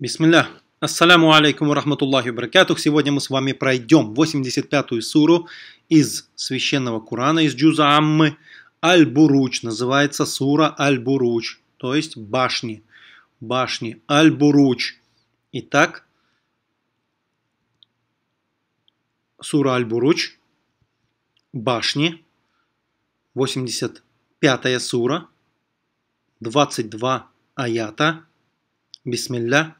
Бисмилля. Ассаляму алейкум рахматуллахи баракатух. Сегодня мы с вами пройдем 85-ю суру из священного Курана, из Джуза Аммы. Аль-Буруч. Называется сура Аль-Буруч, то есть башни. Башни. Аль-Буруч. Итак, сура Аль-Буруч, башни, 85-я сура, 22 аята, бисмилля.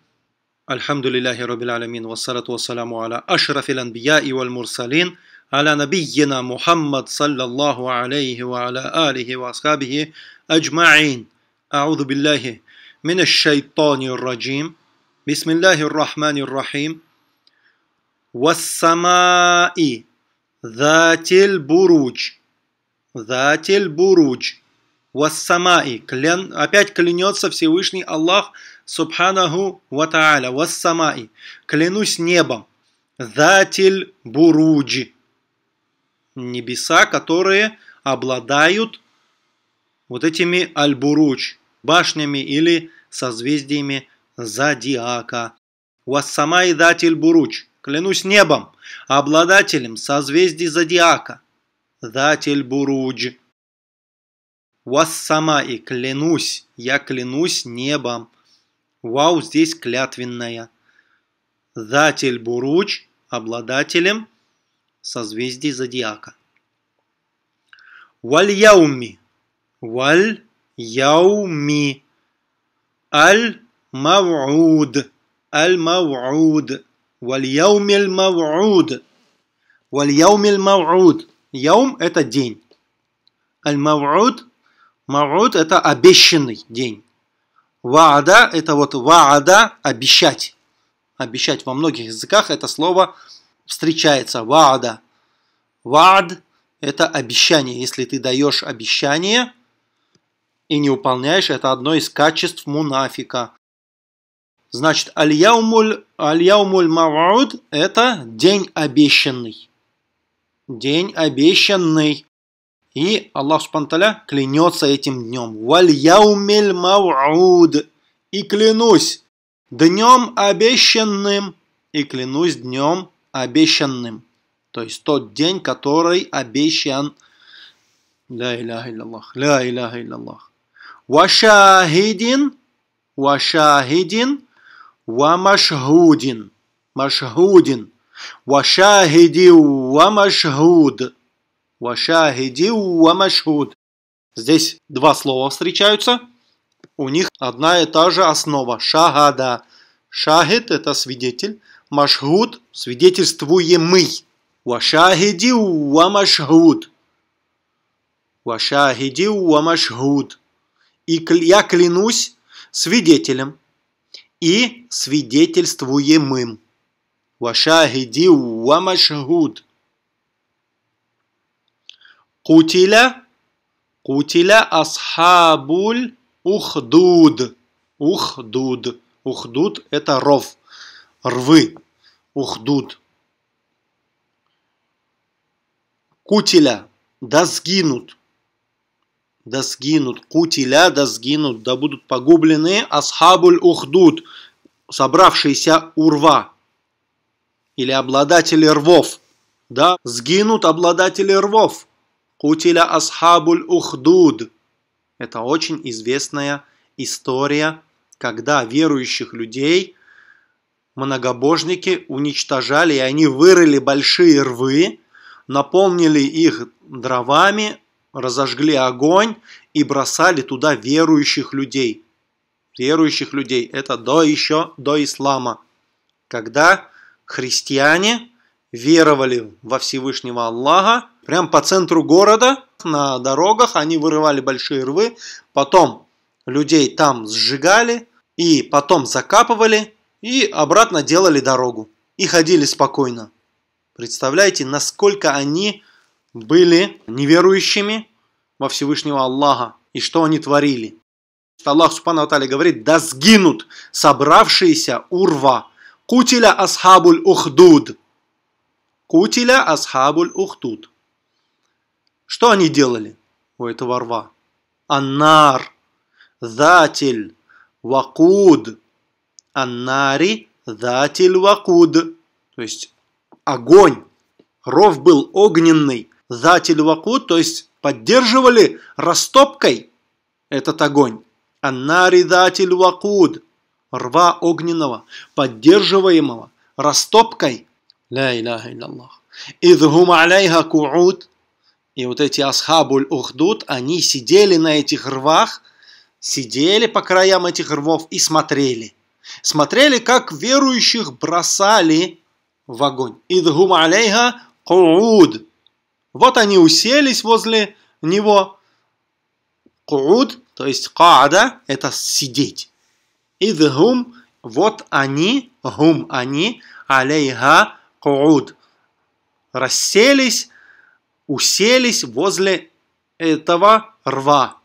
الحمد لله رب العالمين والصلاة والسلام على أشرف الأنبياء والمرسلين على نبينا محمد صلى الله عليه وعلى آله وأصحابه أجمعين أعوذ بالله من الشيطان الرجيم بسم الله الرحمن الرحيم والسماء ذات البروج ذات البروج Вассамаи. Клян, опять клянется Всевышний Аллах Субханаху ва Тааля. Вассамаи. Клянусь небом. Датиль буруджи. Небеса, которые обладают вот этими аль-буруч, башнями или созвездиями зодиака. Вассамай датиль буруч. Клянусь небом, обладателем созвездий зодиака. Датель буруджи вас сама и клянусь, я клянусь небом. Вау здесь клятвенная. Датель буруч обладателем созвездий зодиака. Валь яуми. Валь яуми. Аль мавуд. Аль мавуд. Валь яуми аль мавуд. Валь яуми аль мавуд. Яум – это день. Аль мавуд – Маруд – это обещанный день. Ваада – это вот ваада – обещать. Обещать во многих языках это слово встречается. Ваада. Ваад – это обещание. Если ты даешь обещание и не выполняешь, это одно из качеств мунафика. Значит, аль-яумуль аль мавауд – это день обещанный. День обещанный. И Аллах Шпанталя клянется этим днем. Валь яумель мауд. И клянусь днем обещанным. И клянусь днем обещанным. То есть тот день, который обещан. Ля иляха илляллах. Ля иляха илляллах. Вашахидин. Вашахидин. Вамашхудин. Машхудин. Вашахиди вамашхуд. Вашахиди уамашхуд. Здесь два слова встречаются. У них одна и та же основа. Шагада. Шахид – это свидетель. Машхуд – свидетельствуемый. Вашахиди уамашхуд. Вашахиди уамашхуд. И я клянусь свидетелем и свидетельствуемым. Вашахиди уамашхуд. Кутиля. Кутиля асхабуль ухдуд. Ухдуд. Ухдуд – это ров. Рвы. Ухдуд. Кутиля. Да сгинут. Да сгинут. Кутиля да сгинут. Да будут погублены асхабуль ухдуд. Собравшиеся урва. Или обладатели рвов. Да, сгинут обладатели рвов. Кутиля Асхабуль Ухдуд. Это очень известная история, когда верующих людей многобожники уничтожали, и они вырыли большие рвы, наполнили их дровами, разожгли огонь и бросали туда верующих людей. Верующих людей. Это до еще, до ислама. Когда христиане веровали во Всевышнего Аллаха, прям по центру города, на дорогах, они вырывали большие рвы, потом людей там сжигали, и потом закапывали, и обратно делали дорогу, и ходили спокойно. Представляете, насколько они были неверующими во Всевышнего Аллаха, и что они творили. Аллах Субхану Атали говорит, да сгинут собравшиеся урва, кутиля асхабуль ухдуд. Кутиля асхабуль ухдуд. Что они делали у этого рва? Аннар, Затель, Вакуд. Аннари, Затель, Вакуд. То есть огонь. Ров был огненный. Затель, Вакуд, то есть поддерживали растопкой этот огонь. Аннари, Затель, Вакуд. Рва огненного, поддерживаемого растопкой. Ля иляха илляллах. Идхум алейха куут. И вот эти асхабуль ухдут, они сидели на этих рвах, сидели по краям этих рвов и смотрели. Смотрели, как верующих бросали в огонь. Идгум алейха кууд. Вот они уселись возле него. Кууд, то есть каада, это сидеть. Идгум, вот они, гум они, алейха кууд. Расселись уселись возле этого рва.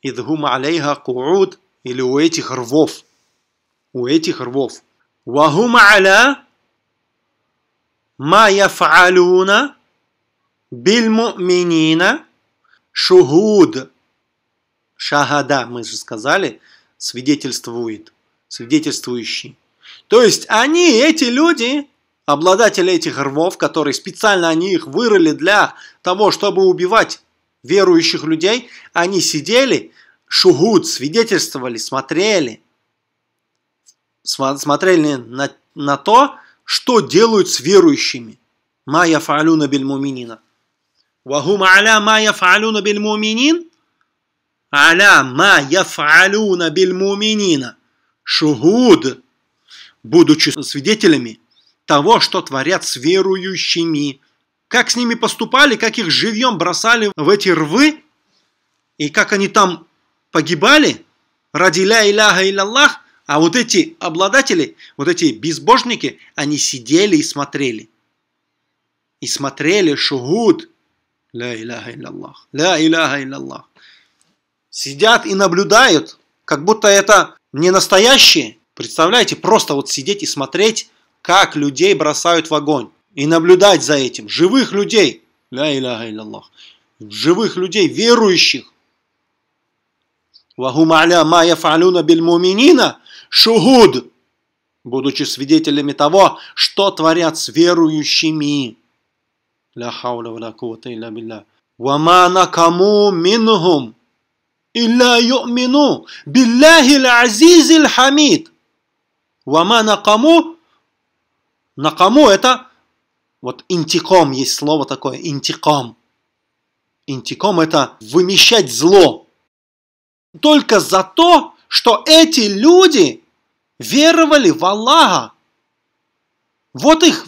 Идгум алейха куруд или у этих рвов. У этих рвов. Вагум аля ма яфалюна биль муминина шугуд. Шагада, мы же сказали, свидетельствует, свидетельствующий. То есть они, эти люди, обладатели этих рвов, которые специально они их вырыли для того, чтобы убивать верующих людей, они сидели, шугут, свидетельствовали, смотрели, смотрели на, на то, что делают с верующими. Ма яфалюна биль муминина. Вахум аля ма яфалюна биль муминин. Аля ма яфалюна биль муминина. Шугуд, будучи свидетелями того, что творят с верующими. Как с ними поступали, как их живьем бросали в эти рвы, и как они там погибали ради ля иляха Аллах, а вот эти обладатели, вот эти безбожники, они сидели и смотрели. И смотрели шугуд ля иляха Аллах, ля иляха Аллах. Сидят и наблюдают, как будто это не настоящие. Представляете, просто вот сидеть и смотреть как людей бросают в огонь. И наблюдать за этим. Живых людей. Ля иляха илляллах. Живых людей, верующих. вагум аля ма яфалюна биль муминина шухуд. Будучи свидетелями того, что творят с верующими. Ля хауля валя кувата илля билля. Вама накаму минхум. Илля юмину. Билляхи азизил хамид. Вама накаму на кому это? Вот интиком есть слово такое, интиком. Интиком – это вымещать зло. Только за то, что эти люди веровали в Аллаха. Вот их,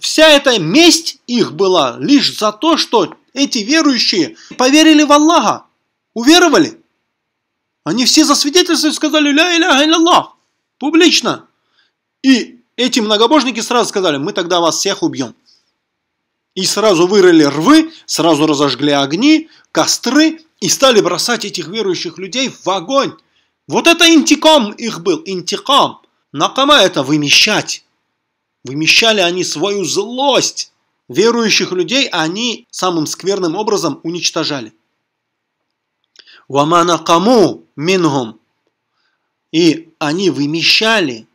вся эта месть их была лишь за то, что эти верующие поверили в Аллаха, уверовали. Они все засвидетельствовали, сказали «Ля Иляха Аллах» публично. И эти многобожники сразу сказали, мы тогда вас всех убьем. И сразу вырыли рвы, сразу разожгли огни, костры и стали бросать этих верующих людей в огонь. Вот это интикам их был, интикам. Накама это вымещать. Вымещали они свою злость. Верующих людей они самым скверным образом уничтожали. Вамана каму мингум. И они вымещали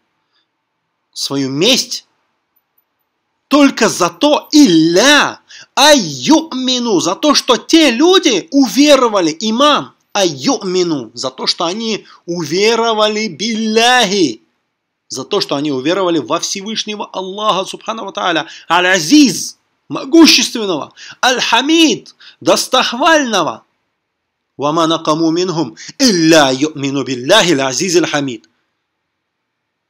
свою месть только за то илля айюмину, за то, что те люди уверовали, имам айюмину, за то, что они уверовали билляхи, за то, что они уверовали во Всевышнего Аллаха Субхану Тааля, Аль-Азиз, могущественного, Аль-Хамид, достохвального. وما نقموا منهم إلا يؤمنوا بالله العزيز الحميد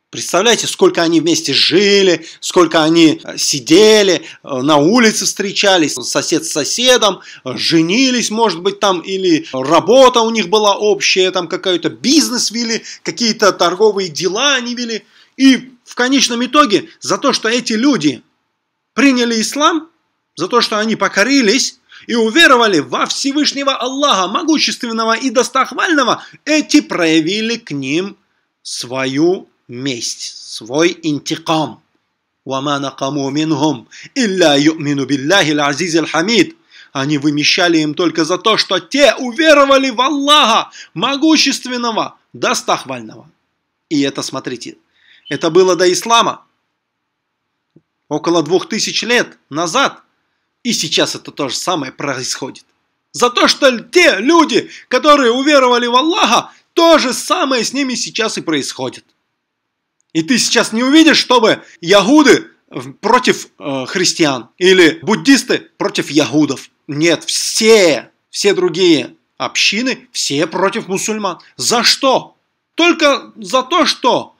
Представляете, сколько они вместе жили, сколько они э, сидели, э, на улице встречались, сосед с соседом, э, женились, может быть, там, или работа у них была общая, там какой-то бизнес вели, какие-то торговые дела они вели. И в конечном итоге за то, что эти люди приняли ислам, за то, что они покорились, и уверовали во Всевышнего Аллаха, могущественного и достохвального, эти проявили к ним свою месть, свой интикам. «Вама накаму минхум, илля ю'мину билляхи азиз хамид». Они вымещали им только за то, что те уверовали в Аллаха, могущественного, достохвального. И это, смотрите, это было до ислама, около двух тысяч лет назад. И сейчас это то же самое происходит. За то, что те люди, которые уверовали в Аллаха, то же самое с ними сейчас и происходит. И ты сейчас не увидишь, чтобы ягуды против э, христиан или буддисты против ягудов. Нет, все, все другие общины, все против мусульман. За что? Только за то, что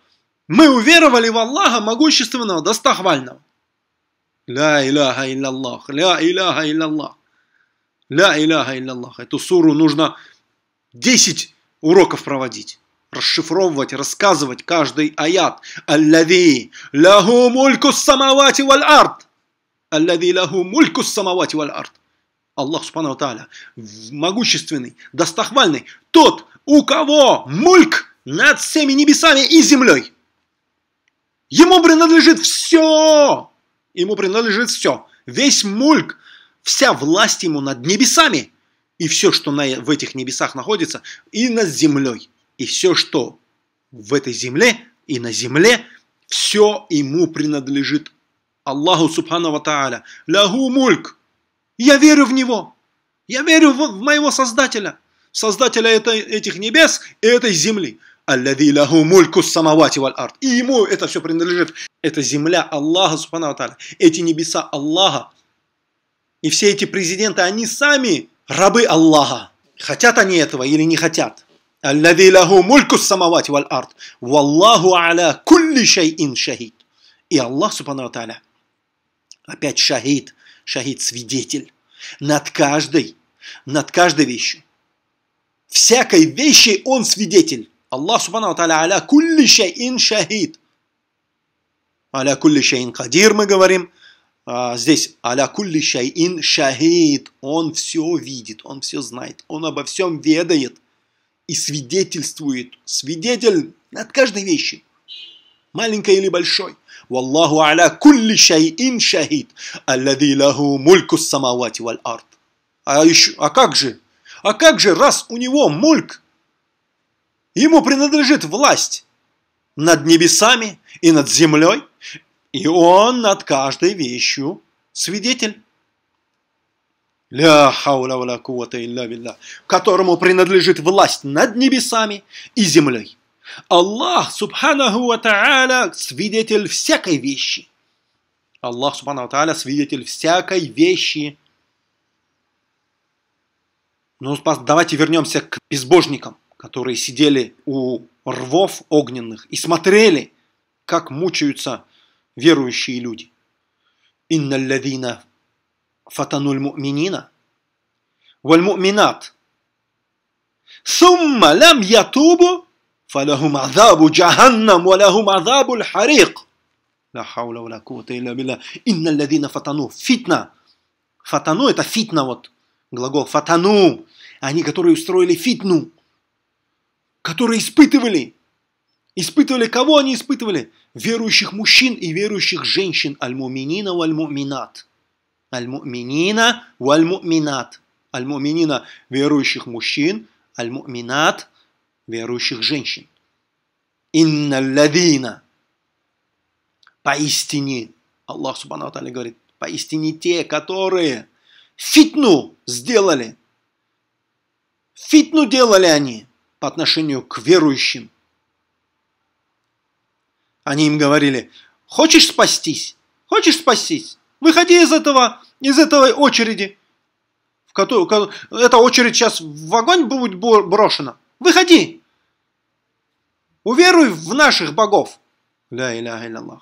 мы уверовали в Аллаха могущественного, достохвального. Ля иляха илляллах, ля иляха илляллах, ля иляха илляллах. Эту суру нужно 10 уроков проводить расшифровывать, рассказывать каждый аят. Аллави лаху мульку самавати валь арт. Аллави лаху мульку самавати валь арт. Аллах Субхану Тааля, могущественный, достохвальный, тот, у кого мульк над всеми небесами и землей. Ему принадлежит все. Ему принадлежит все. Весь мульк, вся власть ему над небесами и все, что на, в этих небесах находится, и над землей и все, что в этой земле и на земле, все ему принадлежит. Аллаху Субхану Ва Тааля. Лаху мульк. Я верю в него. Я верю в моего Создателя. Создателя это, этих небес и этой земли. Аллади лаху мульку самавати валь арт. И ему это все принадлежит. Это земля Аллаха Субхану Ва Тааля. Эти небеса Аллаха. И все эти президенты, они сами рабы Аллаха. Хотят они этого или не хотят? الذي له ملك السماوات والأرض والله على كل شيء شهيد и Аллах Субхану Тааля опять шахид, шахид свидетель над каждой, над каждой вещью. Всякой вещи он свидетель. Аллах Субхану Тааля аля кулли шаин шахид. Аля кулли шаин кадир мы говорим. А, здесь аля кулли шаин шахид. Он все видит, он все знает, он обо всем ведает и свидетельствует. Свидетель над каждой вещью, маленькой или большой. Валлаху аля кулли шайин шахид, аллади лаху мульку самавати валь арт. А, еще, а как же? А как же, раз у него мульк, ему принадлежит власть над небесами и над землей, и он над каждой вещью свидетель. Ля хауля валя кувата илля билля, которому принадлежит власть над небесами и землей. Аллах, субханаху ва та'аля, свидетель всякой вещи. Аллах, субханаху ва та'аля, свидетель всякой вещи. Ну, давайте вернемся к безбожникам, которые сидели у рвов огненных и смотрели, как мучаются верующие люди. Инна фатануль муминина, валь муминат. Сумма лям ятубу, фалахум азабу джаханнам, валахум азабу харик. Ла хаула ва ла кувата илля билля. Инна ладина фатану. Фитна. Фатану это фитна вот глагол фатану. Они, которые устроили фитну, которые испытывали. Испытывали кого они испытывали? Верующих мужчин и верующих женщин. Аль-муминина валь-муминат. Аль-муминина валь-муминат. Аль-муминина – верующих мужчин, аль-муминат – верующих женщин. Инна ладина. Поистине, Аллах Субхану Атали говорит, поистине те, которые фитну сделали. Фитну делали они по отношению к верующим. Они им говорили, хочешь спастись? Хочешь спастись? Выходи из этого, из этой очереди. В которую, эта очередь сейчас в огонь будет брошена. Выходи. Уверуй в наших богов. Ля иляха илляллах.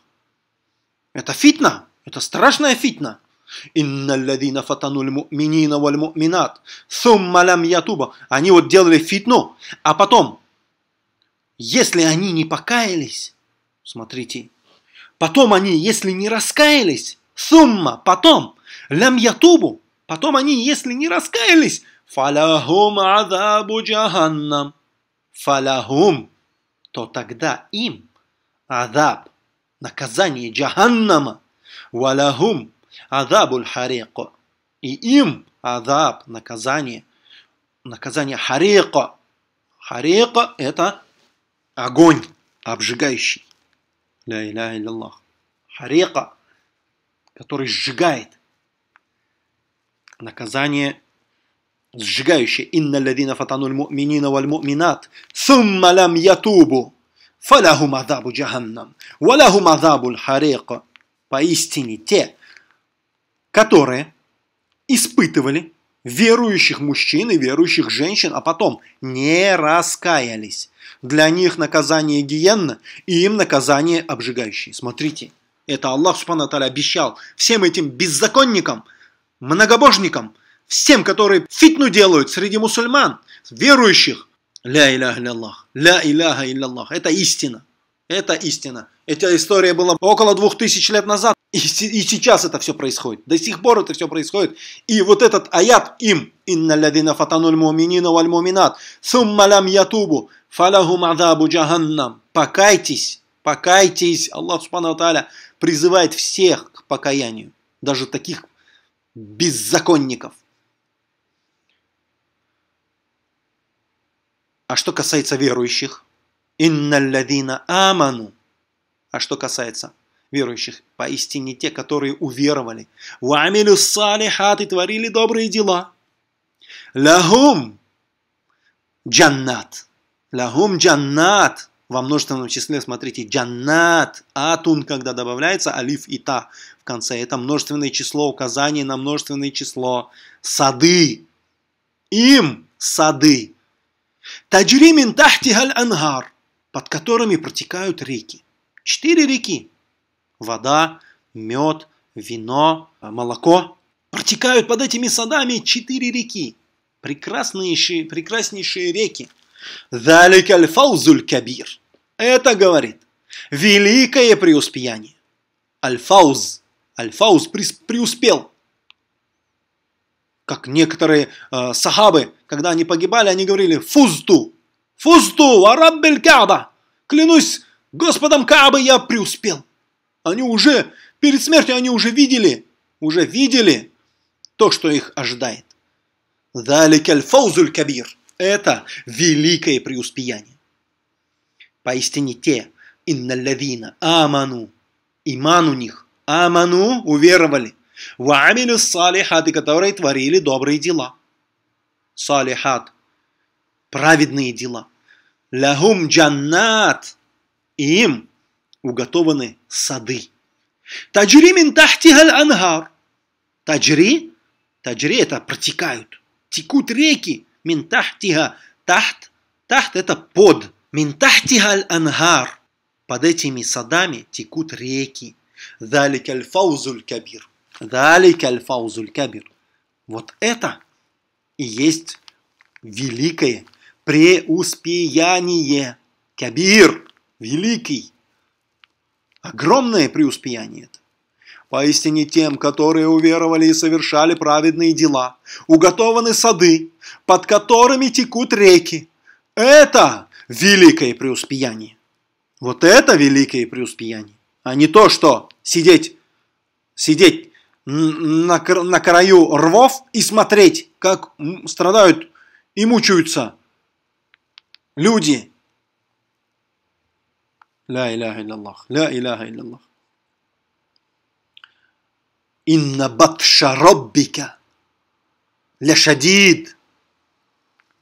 Это фитна. Это страшная фитна. Инна ладина фатанули муминина валь муминат. Сумма ятуба. Они вот делали фитну. А потом, если они не покаялись, смотрите, потом они, если не раскаялись, сумма, потом, лям ятубу, потом они, если не раскаялись, фаляхум азабу джаханнам, фаляхум, то тогда им азаб, наказание джаханнама, валяхум азабуль харико, и им азаб, наказание, наказание харико, харико это огонь обжигающий. Ля иляха илляллах. Харика который сжигает. Наказание сжигающее. Инна ладина фатануль муминина валь муминат. Сумма лам ятубу. Фалаху мазабу джаханнам. Валаху мазабу харека. Поистине те, которые испытывали верующих мужчин и верующих женщин, а потом не раскаялись. Для них наказание гиенна и им наказание обжигающее. Смотрите. Это Аллах Субхану Таля обещал всем этим беззаконникам, многобожникам, всем, которые фитну делают среди мусульман, верующих. Ля иляха илляллах, ля иляха илляллах. Это истина. Это истина. Эта история была около двух тысяч лет назад. И, и сейчас это все происходит. До сих пор это все происходит. И вот этот аят им. Инна лядина фатануль муминина валь муминат. Сумма лям ятубу. Фалахум адабу джаханнам. Покайтесь покайтесь. Аллах Субхану Тааля призывает всех к покаянию, даже таких беззаконников. А что касается верующих? Инналядина аману. А что касается верующих? Поистине те, которые уверовали. Вамилю салихат и творили добрые дела. Лахум джаннат. Лахум джаннат во множественном числе, смотрите, джаннат, атун, когда добавляется, алиф и та в конце, это множественное число, указание на множественное число, сады, им сады, таджримин тахтихаль ангар, под которыми протекают реки. Четыре реки. Вода, мед, вино, э, молоко. Протекают под этими садами четыре реки. Прекраснейшие, прекраснейшие реки – Заликаль фаузуль кабир. Это говорит великое преуспеяние. Альфауз. Альфауз преуспел. Как некоторые э, сахабы, когда они погибали, они говорили «Фузту! Фузту! Араббель Кааба! Клянусь Господом Каабы, я преуспел!» Они уже, перед смертью они уже видели, уже видели то, что их ожидает. «Далик аль-фаузуль кабир» Это великое преуспеяние. Поистине те, инналядина, аману, иман у них, аману уверовали, ваамилю салихаты, которые творили добрые дела. Салихат, праведные дела. Лахум джаннат, им уготованы сады. Таджри мин тахтихаль ангар. Таджри, таджри это протекают, текут реки Мин тахтиха тахт. Тахт это под. Мин тахтиха анхар. Под этими садами текут реки. Далик аль-фаузуль кабир. Далик аль-фаузуль кабир. Вот это и есть великое преуспеяние. Кабир, великий, огромное преуспеяние это. Поистине тем, которые уверовали и совершали праведные дела, уготованы сады, под которыми текут реки. Это великое преуспеяние. Вот это великое преуспеяние, а не то, что сидеть, сидеть на, на краю рвов и смотреть, как страдают и мучаются люди. Ля иляха илляллах, ля иляха илляллах. «Инна батша роббика» «Ляшадид»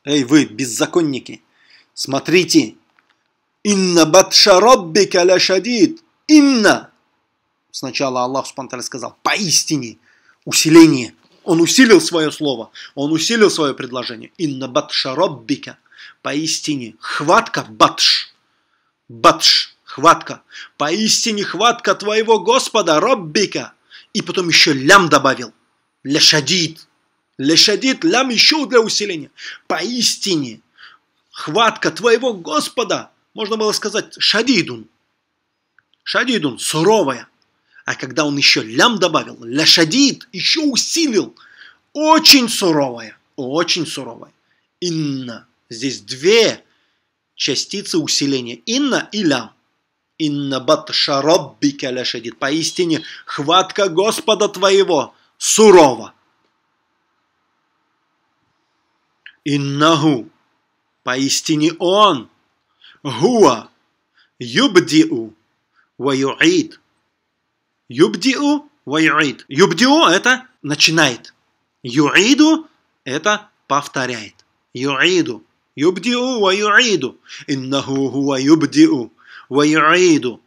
«Эй вы, беззаконники, смотрите!» «Инна батша роббика ляшадид» «Инна» Сначала Аллах Субтитры сказал «Поистине» усиление. Он усилил свое слово, он усилил свое предложение. «Инна батша роббика» «Поистине» хватка «батш» «батш» хватка. Поистине хватка твоего Господа, Роббика и потом еще лям добавил. Лешадит. Лешадит, лям еще для усиления. Поистине, хватка твоего Господа, можно было сказать, шадидун. Шадидун, суровая. А когда он еще лям добавил, лешадит, еще усилил, очень суровая, очень суровая. Инна. Здесь две частицы усиления. Инна и лям. «Инна батша роббика лешадит». Поистине, хватка Господа твоего сурова. «Иннаху». Поистине он. Гуа. Юбдиу. Ваюид. Юбдиу. Ваюид. Юбдиу – это начинает. Юиду – это повторяет. Юиду. Юбдиу ва Иннаху хуа юбдиу Вайраиду.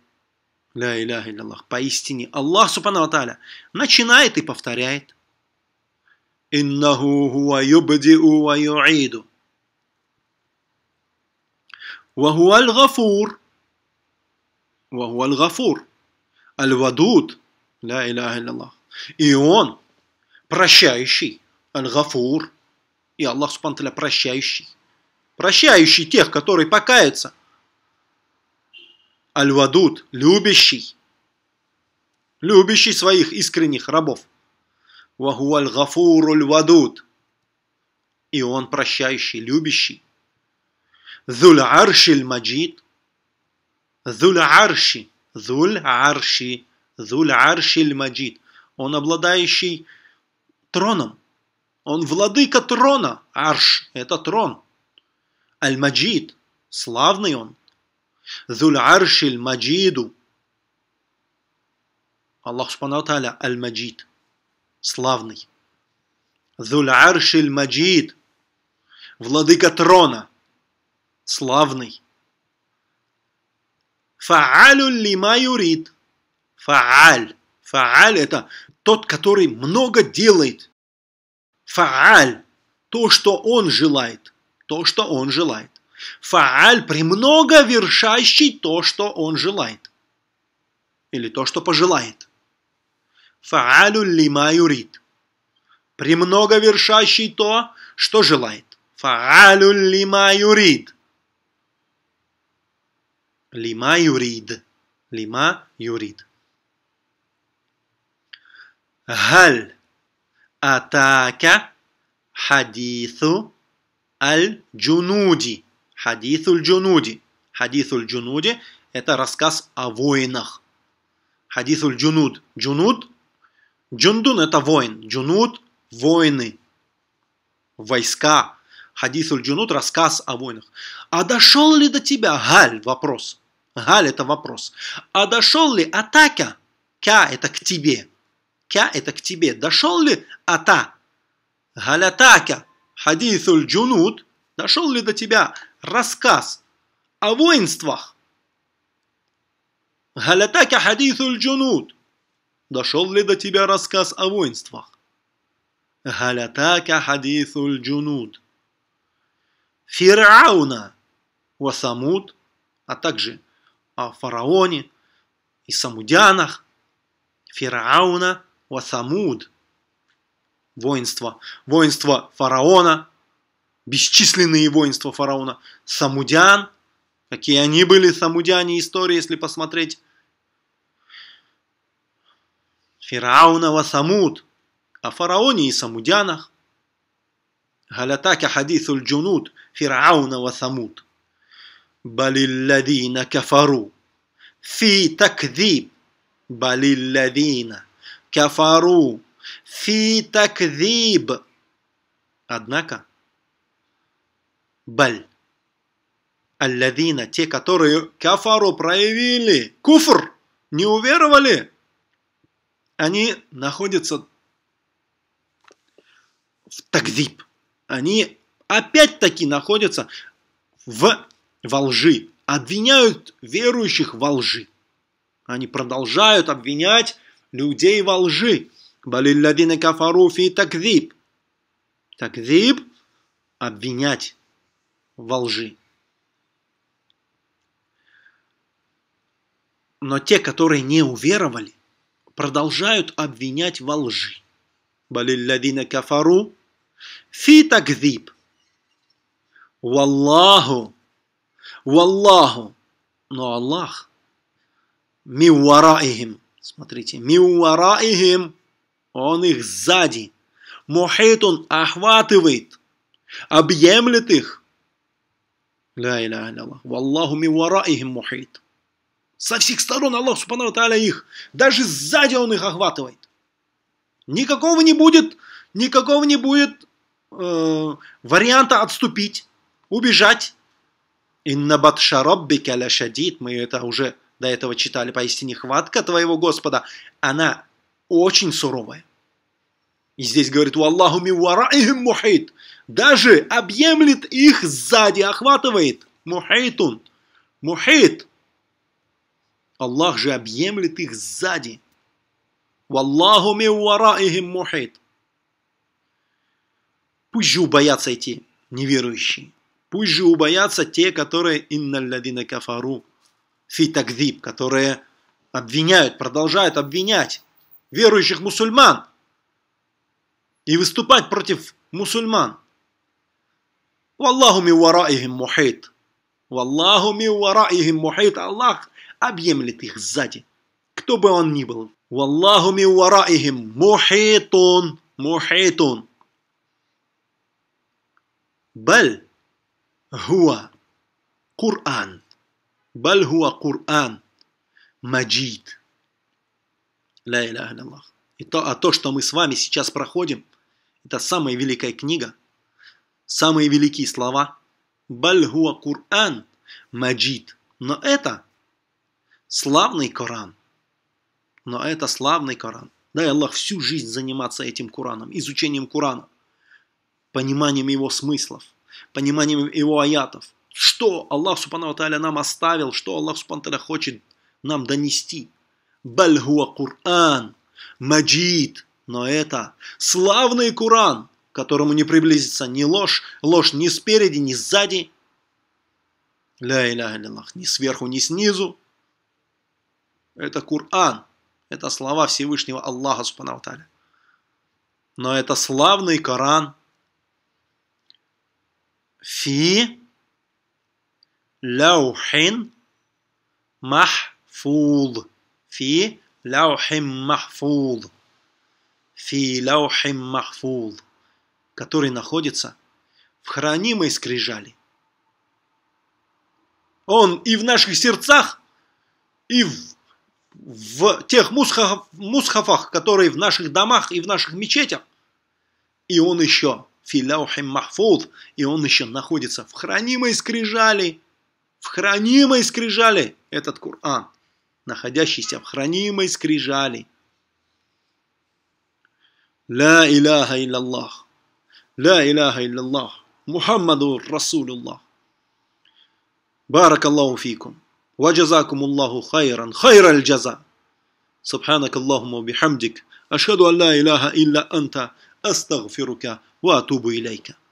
Ля иляха Аллах. Поистине. Аллах Субхану Тааля начинает и повторяет. Иннаху хуа юбдиу ва юиду. Вахуа гафур Вахуа гафур Аль-вадуд. Ля иляха Аллах. И он прощающий. Аль-гафур. И Аллах Субхану Тааля прощающий. Прощающий тех, которые покаются. Альвадут любящий. Любящий своих искренних рабов. Вагуаль Гафуруль Вадуд. И он прощающий, любящий. Зуль Аршиль Маджид. Зуль Арши. Зуль Арши. Зуль Аршиль Маджид. Он обладающий троном. Он владыка трона. Арш – это трон. Аль-Маджид – славный он, Зуль аршиль маджиду. Аллах Субхану Тааля Аль-Маджид, славный. Зуль аршиль маджид, владыка трона, славный. Фаалю лима юрид. Фааль. Фааль – это тот, который много делает. Фааль – то, что он желает. То, что он желает. Фааль – премного вершащий то, что он желает. Или то, что пожелает. Фаалю лима юрит. Премного вершащий то, что желает. Фаалю лима юрид. Лима юрид. Лима юрид. Галь. Атака. Хадису. Аль-Джунуди хадисуль джунуди. Хадисуль джунуди – это рассказ о воинах. Хадисуль джунуд. Джунуд. Джундун – это воин. Джунуд – воины. Войска. Хадисуль джунуд – рассказ о воинах. А дошел ли до тебя Галь? Вопрос. Галь – это вопрос. А дошел ли атака? Кя – это к тебе. Кя – это к тебе. Дошел ли ата? Галь атака. Хадисуль джунуд дошел ли до тебя рассказ о воинствах? Галятака хадитуль джунут. Дошел ли до тебя рассказ о воинствах? Галятака хадитуль джунут. Фирауна Васамуд, а также о фараоне и самудянах. Фирауна Васамуд. Воинство. Воинство фараона, бесчисленные воинства фараона Самудян, какие они были, Самудяне истории, если посмотреть, Фараонова Самуд, о фараоне и самудянах, Галятака хадисуль джунут Фираунова Самуд. Балилладина кафару. Фи такдиб. Балилладина кафару. Фи такдиб. Однако, Баль. Аллавина, те, которые кафару проявили, куфр, не уверовали, они находятся в тагдиб. Они опять-таки находятся в, во лжи, обвиняют верующих во лжи. Они продолжают обвинять людей во лжи. Балилладина кафару фи такзиб. Такзиб – обвинять во лжи. Но те, которые не уверовали, продолжают обвинять во лжи. Балиллядина кафару фи Валлаху, валлаху. Но Аллах миуараихим, смотрите, миуараихим, он их сзади. Мухит он охватывает, объемлет их – Ля иля Аллах. Валлаху ми вараихим мухит. Со всех сторон Аллах Субхану Тааля их. Даже сзади Он их охватывает. Никакого не будет, никакого не будет э, варианта отступить, убежать. Инна батшараббика ля Мы это уже до этого читали. Поистине хватка твоего Господа, она очень суровая. И здесь говорит, «Валлаху ми вараихим мухит» даже объемлет их сзади, охватывает. Мухейтун. Мухейт. Аллах же объемлет их сзади. Валлаху мивараихим мухейт. Пусть же убоятся эти неверующие. Пусть же убоятся те, которые инналядина кафару фитагдиб, которые обвиняют, продолжают обвинять верующих мусульман и выступать против мусульман – Валлаху ми вараихим мухит. Валлаху ми вараихим мухит. Аллах объемлет их сзади. Кто бы он ни был. Валлаху ми вараихим мухитун. Мухитун. Бал хуа Кур'ан. Бал хуа Кур'ан. Маджид. Ля Аллах. И то, а то, что мы с вами сейчас проходим, это самая великая книга – самые великие слова Бальгуа Кур'ан» «Маджид». Но это славный Коран. Но это славный Коран. Дай Аллах всю жизнь заниматься этим Кораном, изучением Корана, пониманием его смыслов, пониманием его аятов. Что Аллах Субхану Тааля нам оставил, что Аллах Субхану Тааля хочет нам донести. Бальгуа Кур'ан, Маджид. Но это славный Куран – к которому не приблизится ни ложь, ложь ни спереди, ни сзади, ля иля илях, ни сверху, ни снизу. Это Кур'ан, это слова Всевышнего Аллаха Субхану Но это славный Коран. Фи ляухин махфуд. Фи ляухин махфуд. Фи ляухин махфуд который находится в хранимой скрижали. Он и в наших сердцах, и в, в тех мусхаф, мусхафах, которые в наших домах и в наших мечетях. И он еще филяухим махфуд, и он еще находится в хранимой скрижали, в хранимой скрижали этот Коран, находящийся в хранимой скрижали. Ла иляха илляллах. لا إله إلا الله محمد رسول الله بارك الله فيكم وجزاكم الله خيرا خير الجزاء سبحانك اللهم وبحمدك أشهد أن لا إله إلا أنت أستغفرك وأتوب إليك